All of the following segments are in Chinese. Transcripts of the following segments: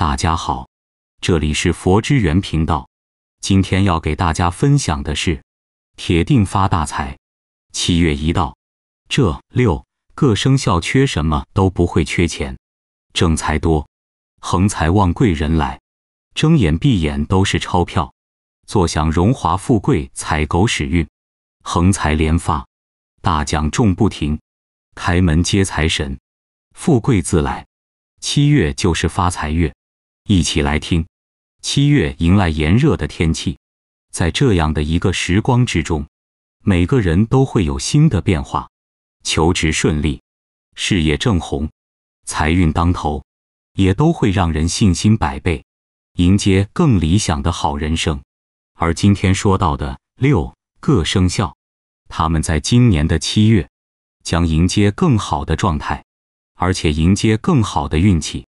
大家好，这里是佛之源频道。今天要给大家分享的是，铁定发大财。七月一到，这六个生肖缺什么都不会缺钱，正财多，横财旺，贵人来，睁眼闭眼都是钞票，坐享荣华富贵，踩狗屎运，横财连发，大奖中不停，开门接财神，富贵自来。七月就是发财月。一起来听，七月迎来炎热的天气，在这样的一个时光之中，每个人都会有新的变化，求职顺利，事业正红，财运当头，也都会让人信心百倍，迎接更理想的好人生。而今天说到的六个生肖，他们在今年的七月将迎接更好的状态，而且迎接更好的运气。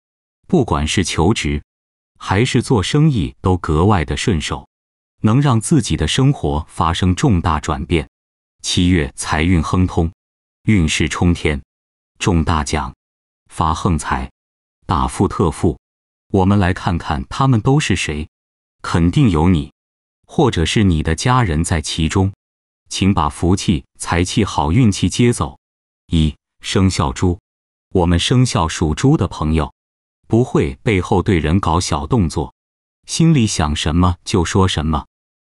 不管是求职，还是做生意，都格外的顺手，能让自己的生活发生重大转变。七月财运亨通，运势冲天，中大奖，发横财，大富特富。我们来看看他们都是谁，肯定有你，或者是你的家人在其中。请把福气、财气、好运气接走。一，生肖猪，我们生肖属猪的朋友。不会背后对人搞小动作，心里想什么就说什么。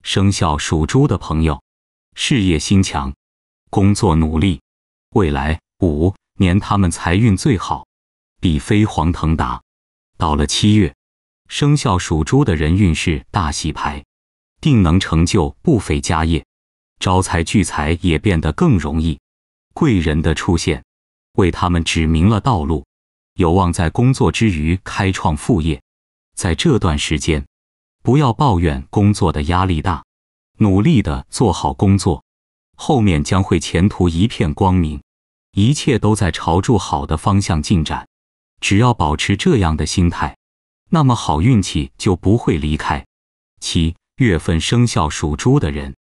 生肖属猪的朋友，事业心强，工作努力，未来五年他们财运最好，必飞黄腾达。到了七月，生肖属猪的人运势大洗牌，定能成就不菲家业，招财聚财也变得更容易。贵人的出现，为他们指明了道路。有望在工作之余开创副业，在这段时间，不要抱怨工作的压力大，努力的做好工作，后面将会前途一片光明，一切都在朝着好的方向进展。只要保持这样的心态，那么好运气就不会离开。七月份生肖属猪的人，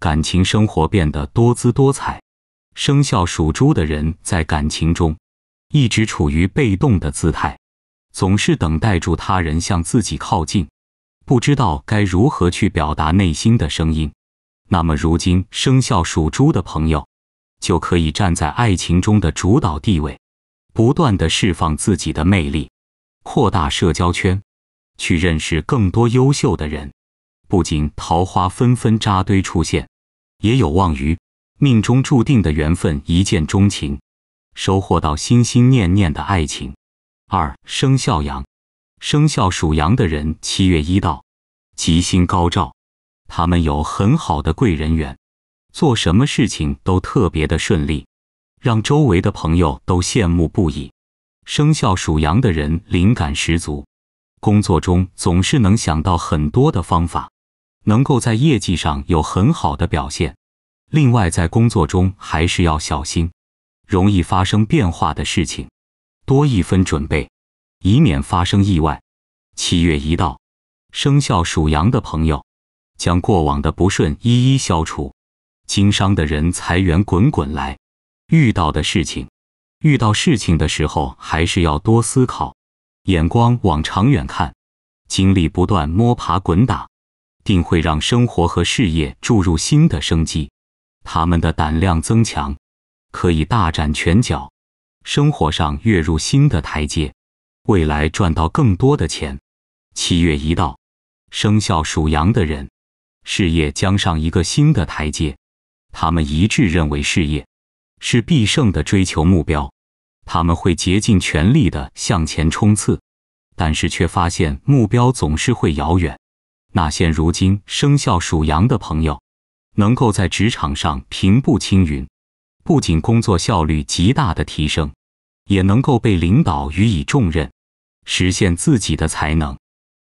感情生活变得多姿多彩。生肖属猪的人在感情中。一直处于被动的姿态，总是等待住他人向自己靠近，不知道该如何去表达内心的声音。那么，如今生肖属猪的朋友就可以站在爱情中的主导地位，不断的释放自己的魅力，扩大社交圈，去认识更多优秀的人。不仅桃花纷纷扎堆出现，也有望于命中注定的缘分一见钟情。收获到心心念念的爱情。二生肖羊，生肖属羊的人七月一到，吉星高照，他们有很好的贵人缘，做什么事情都特别的顺利，让周围的朋友都羡慕不已。生肖属羊的人灵感十足，工作中总是能想到很多的方法，能够在业绩上有很好的表现。另外，在工作中还是要小心。容易发生变化的事情，多一分准备，以免发生意外。七月一到，生肖属羊的朋友，将过往的不顺一一消除。经商的人财源滚滚来。遇到的事情，遇到事情的时候还是要多思考，眼光往长远看，经历不断摸爬滚打，定会让生活和事业注入新的生机。他们的胆量增强。可以大展拳脚，生活上跃入新的台阶，未来赚到更多的钱。七月一到，生肖属羊的人事业将上一个新的台阶。他们一致认为，事业是必胜的追求目标。他们会竭尽全力的向前冲刺，但是却发现目标总是会遥远。那现如今生肖属羊的朋友，能够在职场上平步青云。不仅工作效率极大的提升，也能够被领导予以重任，实现自己的才能，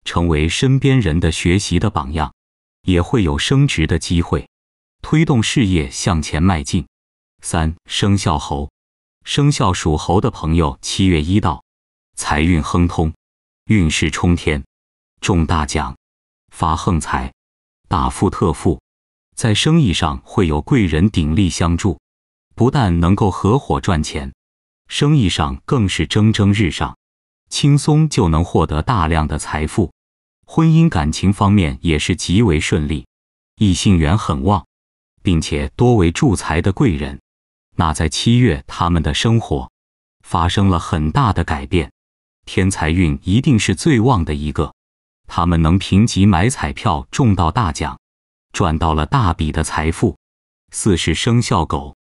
成为身边人的学习的榜样，也会有升职的机会，推动事业向前迈进。三生肖猴，生肖属猴的朋友，七月一到，财运亨通，运势冲天，中大奖，发横财，大富特富，在生意上会有贵人鼎力相助。不但能够合伙赚钱，生意上更是蒸蒸日上，轻松就能获得大量的财富；婚姻感情方面也是极为顺利，异性缘很旺，并且多为助财的贵人。那在七月，他们的生活发生了很大的改变，天财运一定是最旺的一个，他们能评级买彩票中到大奖，赚到了大笔的财富。四是生肖狗。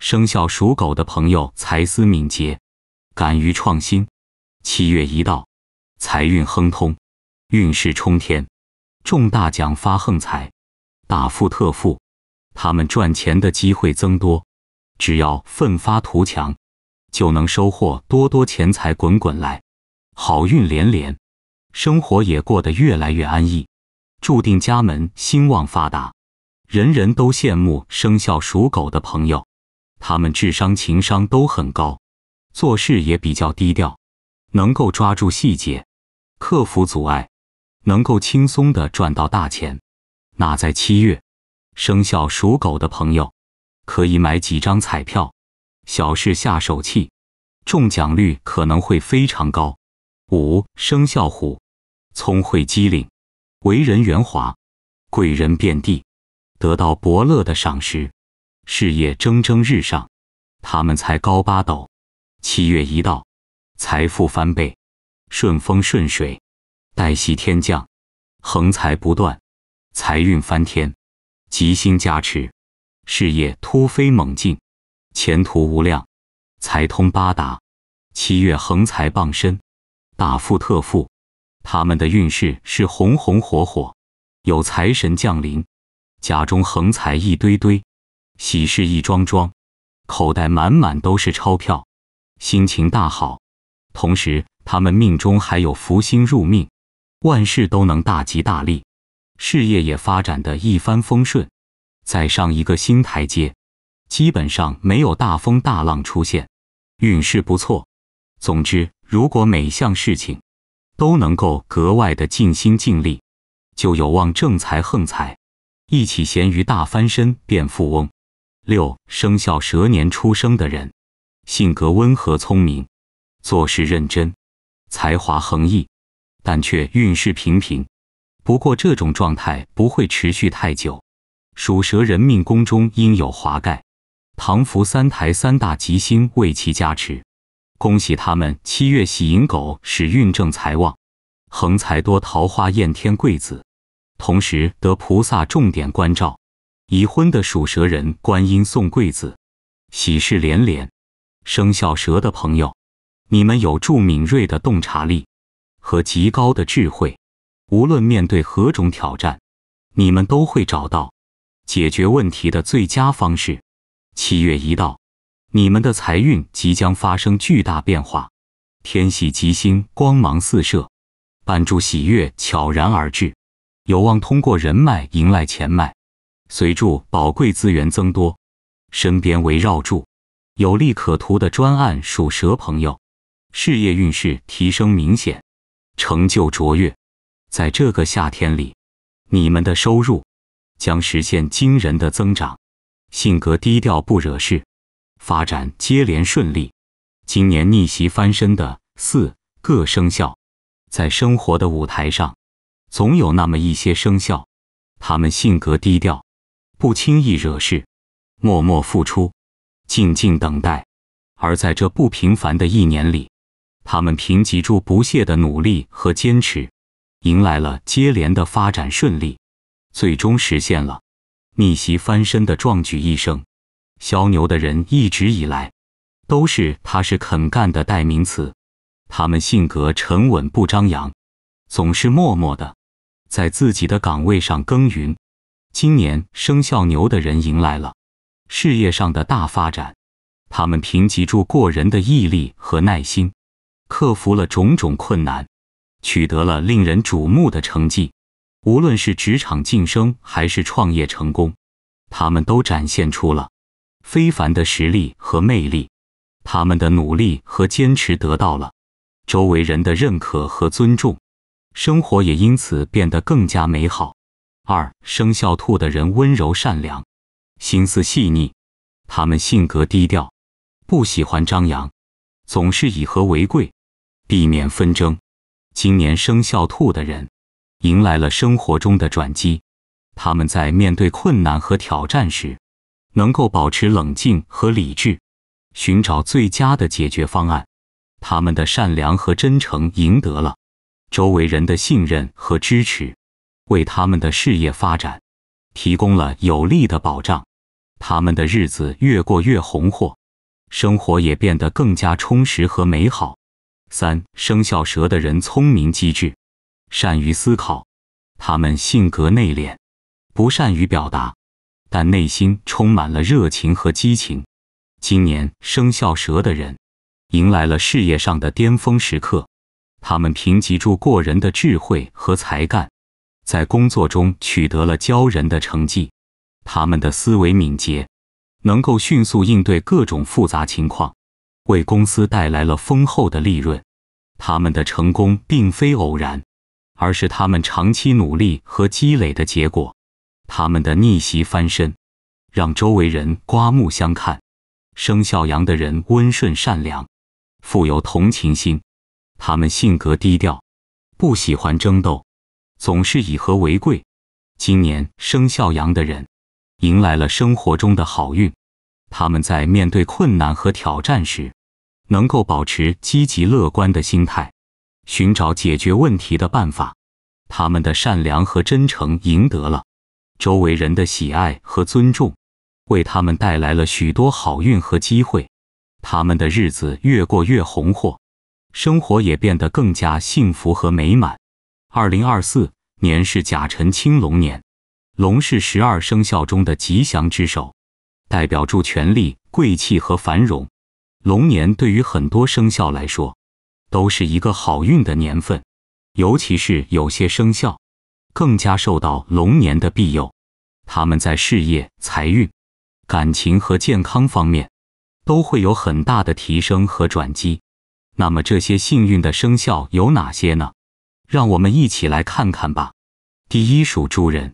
生肖属狗的朋友，才思敏捷，敢于创新。七月一到，财运亨通，运势冲天，中大奖发横财，大富特富。他们赚钱的机会增多，只要奋发图强，就能收获多多钱财滚滚来，好运连连，生活也过得越来越安逸，注定家门兴旺发达，人人都羡慕生肖属狗的朋友。他们智商、情商都很高，做事也比较低调，能够抓住细节，克服阻碍，能够轻松的赚到大钱。那在七月，生肖属狗的朋友可以买几张彩票，小事下手气，中奖率可能会非常高。五生肖虎，聪慧机灵，为人圆滑，贵人遍地，得到伯乐的赏识。事业蒸蒸日上，他们才高八斗，七月一到，财富翻倍，顺风顺水，带喜天降，横财不断，财运翻天，吉星加持，事业突飞猛进，前途无量，财通八达，七月横财傍身，大富特富，他们的运势是红红火火，有财神降临，家中横财一堆堆。喜事一桩桩，口袋满满都是钞票，心情大好。同时，他们命中还有福星入命，万事都能大吉大利，事业也发展的一帆风顺，再上一个新台阶。基本上没有大风大浪出现，运势不错。总之，如果每项事情都能够格外的尽心尽力，就有望正财横财一起，咸鱼大翻身变富翁。六生肖蛇年出生的人，性格温和、聪明，做事认真，才华横溢，但却运势平平。不过这种状态不会持续太久。属蛇人命宫中应有华盖、唐福三台三大吉星为其加持，恭喜他们七月喜迎狗，使运正财旺，横财多，桃花艳，天贵子，同时得菩萨重点关照。已婚的属蛇人，观音送贵子，喜事连连。生肖蛇的朋友，你们有著敏锐的洞察力和极高的智慧，无论面对何种挑战，你们都会找到解决问题的最佳方式。七月一到，你们的财运即将发生巨大变化。天喜吉星光芒四射，伴助喜悦悄然而至，有望通过人脉迎来钱脉。随着宝贵资源增多，身边围绕住有利可图的专案属蛇朋友，事业运势提升明显，成就卓越。在这个夏天里，你们的收入将实现惊人的增长。性格低调不惹事，发展接连顺利。今年逆袭翻身的四个生肖，在生活的舞台上，总有那么一些生肖，他们性格低调。不轻易惹事，默默付出，静静等待。而在这不平凡的一年里，他们凭借住不懈的努力和坚持，迎来了接连的发展顺利，最终实现了逆袭翻身的壮举。一生，肖牛的人一直以来都是踏实肯干的代名词。他们性格沉稳不张扬，总是默默的在自己的岗位上耕耘。今年生肖牛的人迎来了事业上的大发展，他们凭借住过人的毅力和耐心，克服了种种困难，取得了令人瞩目的成绩。无论是职场晋升还是创业成功，他们都展现出了非凡的实力和魅力。他们的努力和坚持得到了周围人的认可和尊重，生活也因此变得更加美好。二生肖兔的人温柔善良，心思细腻，他们性格低调，不喜欢张扬，总是以和为贵，避免纷争。今年生肖兔的人迎来了生活中的转机，他们在面对困难和挑战时，能够保持冷静和理智，寻找最佳的解决方案。他们的善良和真诚赢得了周围人的信任和支持。为他们的事业发展提供了有力的保障，他们的日子越过越红火，生活也变得更加充实和美好。三生肖蛇的人聪明机智，善于思考，他们性格内敛，不善于表达，但内心充满了热情和激情。今年生肖蛇的人迎来了事业上的巅峰时刻，他们凭借住过人的智慧和才干。在工作中取得了骄人的成绩，他们的思维敏捷，能够迅速应对各种复杂情况，为公司带来了丰厚的利润。他们的成功并非偶然，而是他们长期努力和积累的结果。他们的逆袭翻身，让周围人刮目相看。生肖羊的人温顺善良，富有同情心，他们性格低调，不喜欢争斗。总是以和为贵。今年生肖羊的人迎来了生活中的好运。他们在面对困难和挑战时，能够保持积极乐观的心态，寻找解决问题的办法。他们的善良和真诚赢得了周围人的喜爱和尊重，为他们带来了许多好运和机会。他们的日子越过越红火，生活也变得更加幸福和美满。二零二四年是甲辰青龙年，龙是十二生肖中的吉祥之首，代表住权力、贵气和繁荣。龙年对于很多生肖来说，都是一个好运的年份，尤其是有些生肖更加受到龙年的庇佑，他们在事业、财运、感情和健康方面都会有很大的提升和转机。那么，这些幸运的生肖有哪些呢？让我们一起来看看吧。第一，属猪人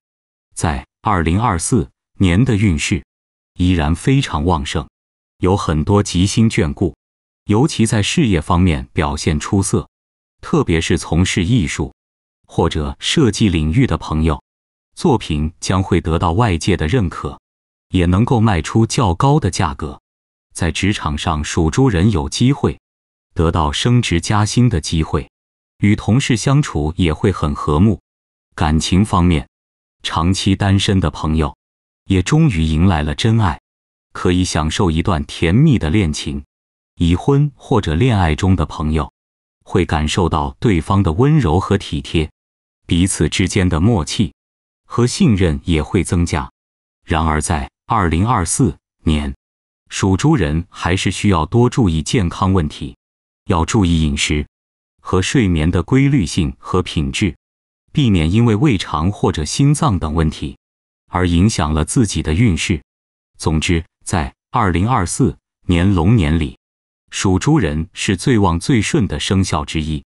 在二零二四年的运势依然非常旺盛，有很多吉星眷顾，尤其在事业方面表现出色。特别是从事艺术或者设计领域的朋友，作品将会得到外界的认可，也能够卖出较高的价格。在职场上，属猪人有机会得到升职加薪的机会。与同事相处也会很和睦，感情方面，长期单身的朋友也终于迎来了真爱，可以享受一段甜蜜的恋情。已婚或者恋爱中的朋友会感受到对方的温柔和体贴，彼此之间的默契和信任也会增加。然而，在二零二四年，属猪人还是需要多注意健康问题，要注意饮食。和睡眠的规律性和品质，避免因为胃肠或者心脏等问题而影响了自己的运势。总之，在二零二四年龙年里，属猪人是最旺最顺的生肖之一，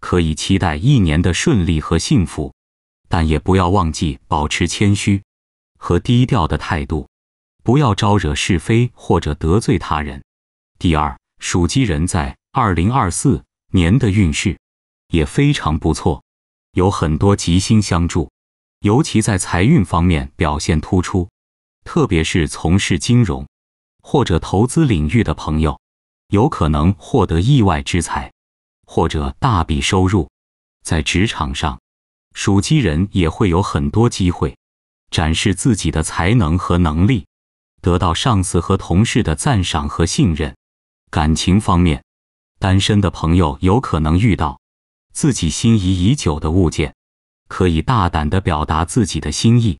可以期待一年的顺利和幸福。但也不要忘记保持谦虚和低调的态度，不要招惹是非或者得罪他人。第二，属鸡人在二零二四。年的运势也非常不错，有很多吉星相助，尤其在财运方面表现突出。特别是从事金融或者投资领域的朋友，有可能获得意外之财或者大笔收入。在职场上，属鸡人也会有很多机会展示自己的才能和能力，得到上司和同事的赞赏和信任。感情方面，单身的朋友有可能遇到自己心仪已久的物件，可以大胆地表达自己的心意，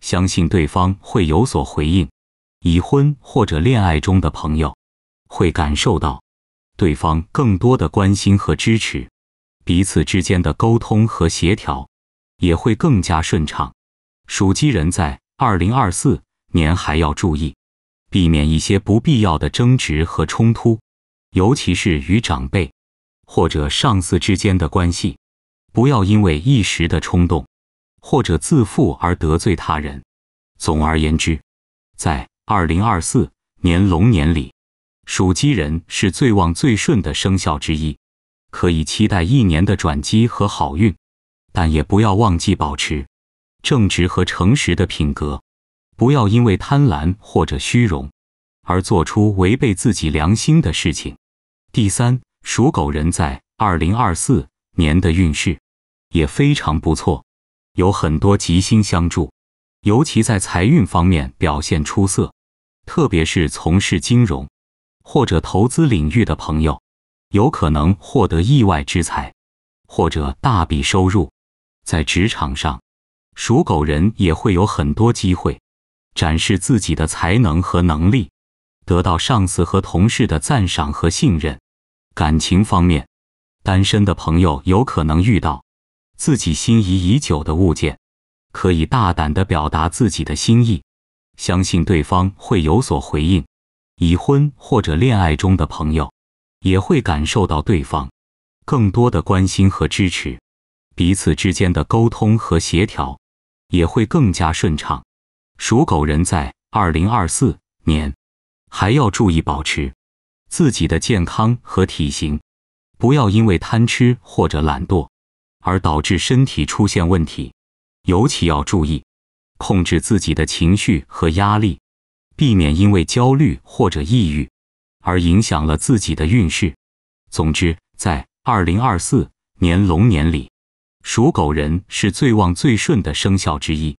相信对方会有所回应。已婚或者恋爱中的朋友会感受到对方更多的关心和支持，彼此之间的沟通和协调也会更加顺畅。属鸡人在二零二四年还要注意，避免一些不必要的争执和冲突。尤其是与长辈或者上司之间的关系，不要因为一时的冲动或者自负而得罪他人。总而言之，在二零二四年龙年里，属鸡人是最旺最顺的生肖之一，可以期待一年的转机和好运。但也不要忘记保持正直和诚实的品格，不要因为贪婪或者虚荣而做出违背自己良心的事情。第三，属狗人在二零二四年的运势也非常不错，有很多吉星相助，尤其在财运方面表现出色。特别是从事金融或者投资领域的朋友，有可能获得意外之财或者大笔收入。在职场上，属狗人也会有很多机会展示自己的才能和能力，得到上司和同事的赞赏和信任。感情方面，单身的朋友有可能遇到自己心仪已久的物件，可以大胆的表达自己的心意，相信对方会有所回应。已婚或者恋爱中的朋友，也会感受到对方更多的关心和支持，彼此之间的沟通和协调也会更加顺畅。属狗人在二零二四年还要注意保持。自己的健康和体型，不要因为贪吃或者懒惰，而导致身体出现问题。尤其要注意，控制自己的情绪和压力，避免因为焦虑或者抑郁，而影响了自己的运势。总之，在二零二四年龙年里，属狗人是最旺最顺的生肖之一，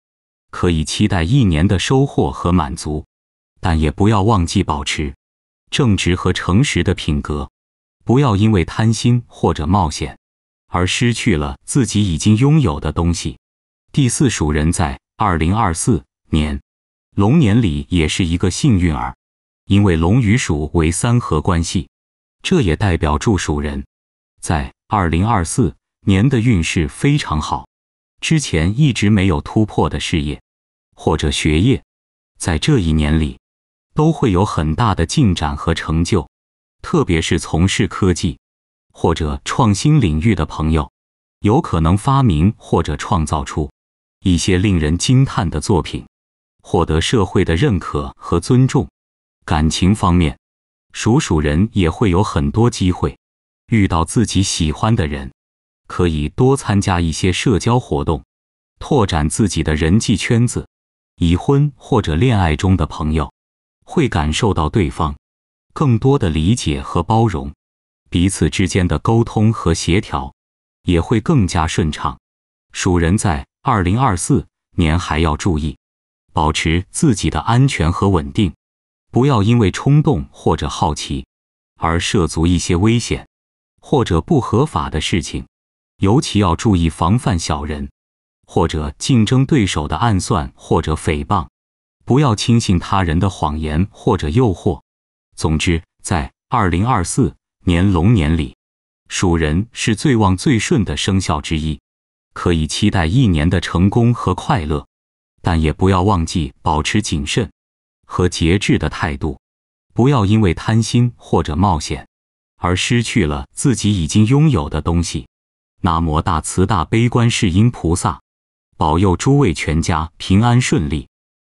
可以期待一年的收获和满足，但也不要忘记保持。正直和诚实的品格，不要因为贪心或者冒险而失去了自己已经拥有的东西。第四鼠人在二零二四年龙年里也是一个幸运儿，因为龙与鼠为三合关系，这也代表住鼠人在二零二四年的运势非常好。之前一直没有突破的事业或者学业，在这一年里。都会有很大的进展和成就，特别是从事科技或者创新领域的朋友，有可能发明或者创造出一些令人惊叹的作品，获得社会的认可和尊重。感情方面，属鼠人也会有很多机会遇到自己喜欢的人，可以多参加一些社交活动，拓展自己的人际圈子。已婚或者恋爱中的朋友。会感受到对方更多的理解和包容，彼此之间的沟通和协调也会更加顺畅。属人在二零二四年还要注意保持自己的安全和稳定，不要因为冲动或者好奇而涉足一些危险或者不合法的事情，尤其要注意防范小人或者竞争对手的暗算或者诽谤。不要轻信他人的谎言或者诱惑。总之，在二零二四年龙年里，鼠人是最旺最顺的生肖之一，可以期待一年的成功和快乐。但也不要忘记保持谨慎和节制的态度，不要因为贪心或者冒险而失去了自己已经拥有的东西。南无大慈大悲观世音菩萨，保佑诸位全家平安顺利。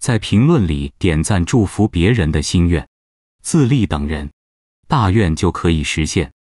在评论里点赞祝福别人的心愿，自立等人，大愿就可以实现。